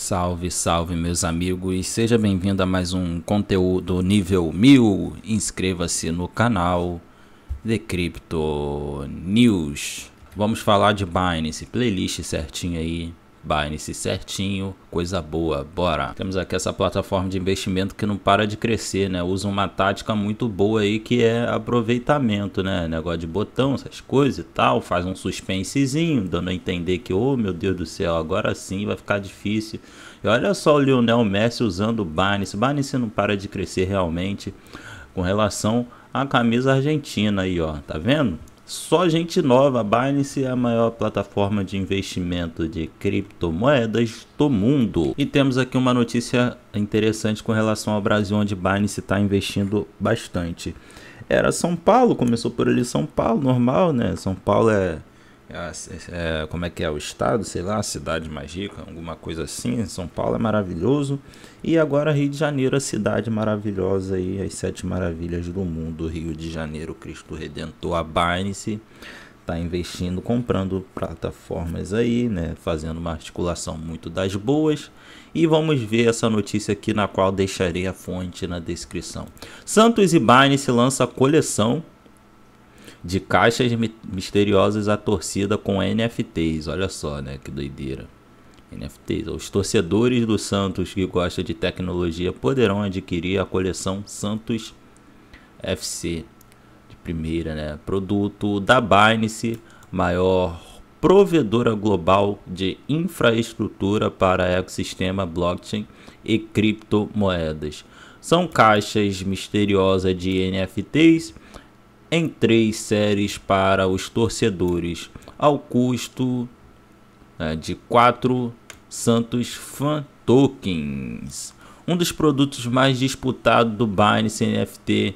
Salve, salve, meus amigos, seja bem-vindo a mais um conteúdo nível 1000. Inscreva-se no canal The Crypto News. Vamos falar de Binance, playlist certinho aí. Binance certinho, coisa boa, bora. Temos aqui essa plataforma de investimento que não para de crescer, né? Usa uma tática muito boa aí que é aproveitamento, né? Negócio de botão, essas coisas e tal, faz um suspensezinho, dando a entender que, oh meu Deus do céu, agora sim vai ficar difícil. E olha só o Lionel Messi usando o Binance. Binance não para de crescer realmente com relação à camisa argentina aí, ó, tá vendo? Só gente nova, Binance é a maior plataforma de investimento de criptomoedas do mundo. E temos aqui uma notícia interessante com relação ao Brasil, onde Binance está investindo bastante. Era São Paulo, começou por ali São Paulo, normal, né? São Paulo é é, é, como é que é o estado, sei lá, a cidade mais rica, alguma coisa assim. São Paulo é maravilhoso. E agora Rio de Janeiro, a cidade maravilhosa aí, as sete maravilhas do mundo. Rio de Janeiro, Cristo Redentor, a Binance está investindo, comprando plataformas aí, né, fazendo uma articulação muito das boas. E vamos ver essa notícia aqui, na qual deixarei a fonte na descrição. Santos e Binance lança a coleção de caixas misteriosas à torcida com NFTs. Olha só, né? Que doideira. NFTs. Os torcedores do Santos que gostam de tecnologia poderão adquirir a coleção Santos FC de primeira, né? Produto da Binance, maior provedora global de infraestrutura para ecossistema blockchain e criptomoedas. São caixas misteriosas de NFTs em três séries para os torcedores, ao custo né, de quatro Santos Fan Tokens, um dos produtos mais disputados do Binance NFT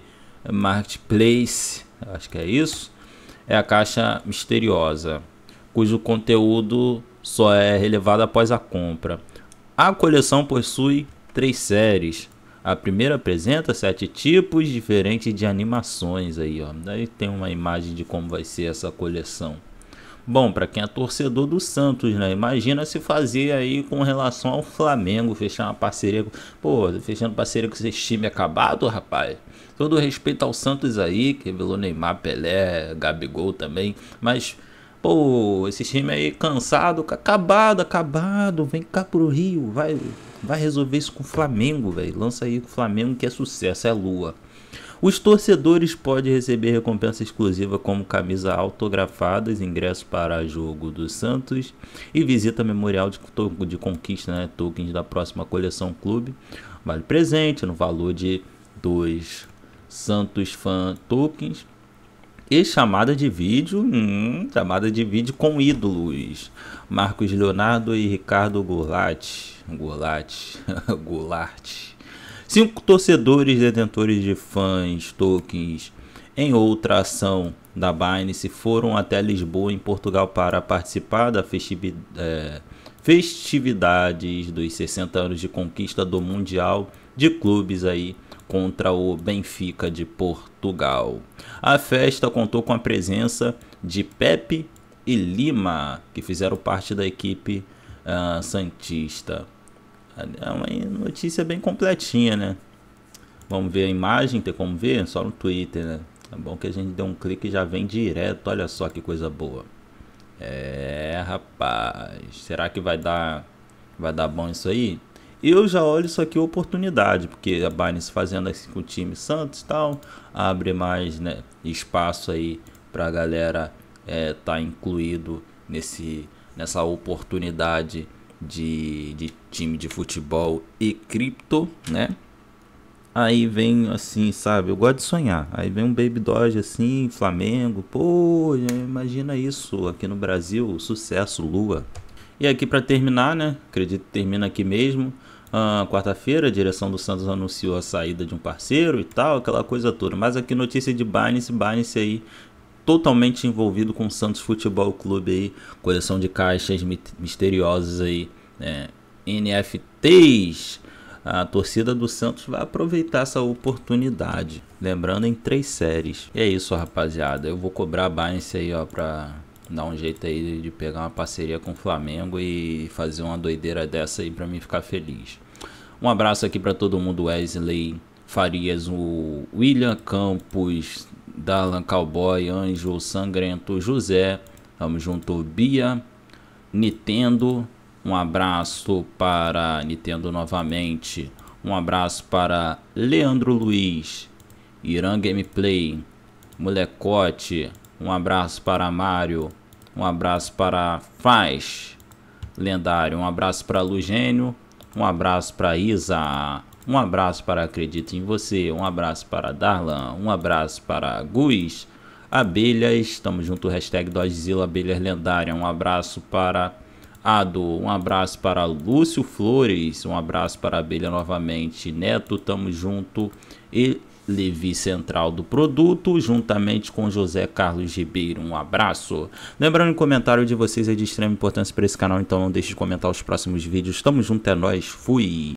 Marketplace, acho que é isso, é a caixa misteriosa, cujo conteúdo só é relevado após a compra. A coleção possui três séries, a primeira apresenta sete tipos diferentes de animações aí, ó. Daí tem uma imagem de como vai ser essa coleção. Bom, para quem é torcedor do Santos, né? Imagina se fazer aí com relação ao Flamengo, fechar uma parceria, pô, fechando parceria com esse time acabado, rapaz. Todo respeito ao Santos aí, que revelou Neymar, Pelé, Gabigol também, mas pô, esse time aí cansado, acabado, acabado, vem cá pro Rio, vai Vai resolver isso com o Flamengo, velho. Lança aí com o Flamengo que é sucesso, é lua. Os torcedores podem receber recompensa exclusiva como camisa autografada, ingresso para jogo do Santos e visita memorial de, de conquista, né, tokens da próxima coleção clube. Vale presente no valor de dois Santos Fan Tokens e chamada de vídeo, hum, chamada de vídeo com ídolos. Marcos Leonardo e Ricardo Goulart. Goulart. Goulart. Cinco torcedores detentores de fãs, tokens, em outra ação da Binance foram até Lisboa, em Portugal, para participar da é, festividades dos 60 anos de conquista do Mundial de Clubes aí contra o Benfica de Portugal. A festa contou com a presença de Pepe e Lima, que fizeram parte da equipe uh, Santista. É uma notícia bem completinha, né? Vamos ver a imagem, tem como ver? Só no Twitter, né? É bom que a gente dê um clique e já vem direto. Olha só que coisa boa. É, rapaz. Será que vai dar vai dar bom isso aí? Eu já olho isso aqui oportunidade, porque a Binance fazendo assim com o time Santos tal, abre mais né, espaço aí para a galera é, tá incluído nesse, nessa oportunidade de, de time de futebol e cripto, né? Aí vem assim, sabe? Eu gosto de sonhar. Aí vem um Baby Doge assim, Flamengo. Pô, imagina isso aqui no Brasil, sucesso, lua. E aqui para terminar, né? Acredito que termina aqui mesmo ah, quarta-feira, a direção do Santos anunciou a saída de um parceiro e tal, aquela coisa toda. Mas aqui notícia de Binance, Binance aí totalmente envolvido com o Santos Futebol Clube aí, coleção de caixas misteriosas aí, né? NFTs. A torcida do Santos vai aproveitar essa oportunidade, lembrando em três séries. E é isso, rapaziada. Eu vou cobrar a Binance aí, ó, pra dar um jeito aí de pegar uma parceria com o Flamengo e fazer uma doideira dessa aí para mim ficar feliz. Um abraço aqui para todo mundo, Wesley Farias, o William Campos, Darlan Cowboy, Anjo Sangrento, José, tamo junto, Bia, Nintendo, um abraço para Nintendo novamente, um abraço para Leandro Luiz, Irã Gameplay, Molecote, um abraço para Mário. Um abraço para Faz. Lendário. Um abraço para Lugênio. Um abraço para Isa. Um abraço para Acredito em Você. Um abraço para Darlan. Um abraço para Gus. Abelhas. Tamo junto. Hashtag Dogezilla Abelhas Lendária. Um abraço para Ado. Um abraço para Lúcio Flores. Um abraço para Abelha novamente. Neto. Tamo junto. E Levi Central do Produto, juntamente com José Carlos Ribeiro. Um abraço. Lembrando que o comentário de vocês é de extrema importância para esse canal, então não deixe de comentar os próximos vídeos. Tamo junto, é nóis, fui!